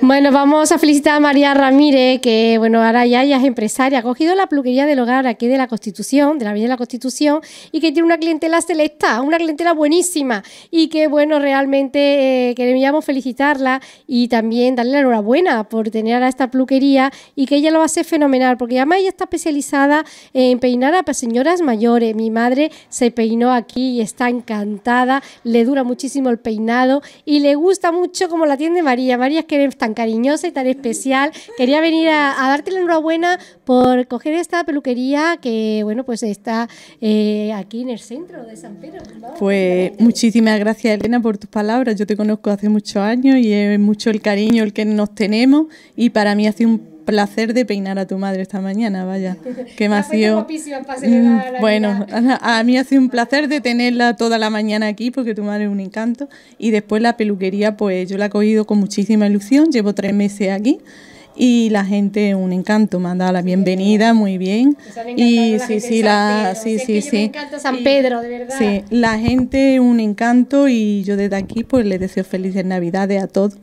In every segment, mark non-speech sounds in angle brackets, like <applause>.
Bueno, vamos a felicitar a María Ramírez, que bueno, ahora ya, ella es empresaria, ha cogido la pluquería del hogar aquí de la Constitución, de la Villa de la Constitución, y que tiene una clientela selecta, una clientela buenísima, y que bueno, realmente eh, queríamos felicitarla y también darle la enhorabuena por tener a esta pluquería y que ella lo hace fenomenal, porque además ella está especializada en peinar a señoras mayores. Mi madre se peinó aquí y está encantada, le dura muchísimo el peinado y le gusta mucho como la atiende María. María es que está cariñosa y tan especial. Quería venir a, darte la enhorabuena por coger esta peluquería que, bueno, pues está eh, aquí en el centro de San Pedro. Pues muchísimas gracias, Elena, por tus palabras. Yo te conozco hace muchos años y es mucho el cariño el que nos tenemos y para mí hace un placer de peinar a tu madre esta mañana, vaya. <laughs> Que me ha mm, Bueno, a, mí ha sido un placer de tenerla toda la mañana aquí porque tu madre es un encanto. Y después la peluquería, pues yo la he cogido con muchísima ilusión, llevo tres meses aquí y la gente un encanto, me han dado la bienvenida muy bien y sí sí la sí sí sí San Pedro de verdad sí la gente un encanto y yo desde aquí pues les deseo felices Navidades a todos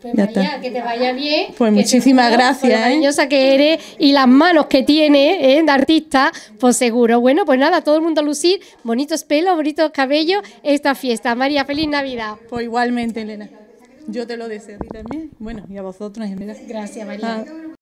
pues María, que te vaya bien. Pues muchísimas gracias. Por ¿eh? que eres y las manos que tiene ¿eh? de artista, pues seguro. Bueno, pues nada, todo el mundo a lucir bonitos pelos, bonitos cabellos esta fiesta. María, feliz Navidad. Pues igualmente, Elena. Yo te lo deseo a ti también. Bueno, y a vosotros, Gracias, María. Ah.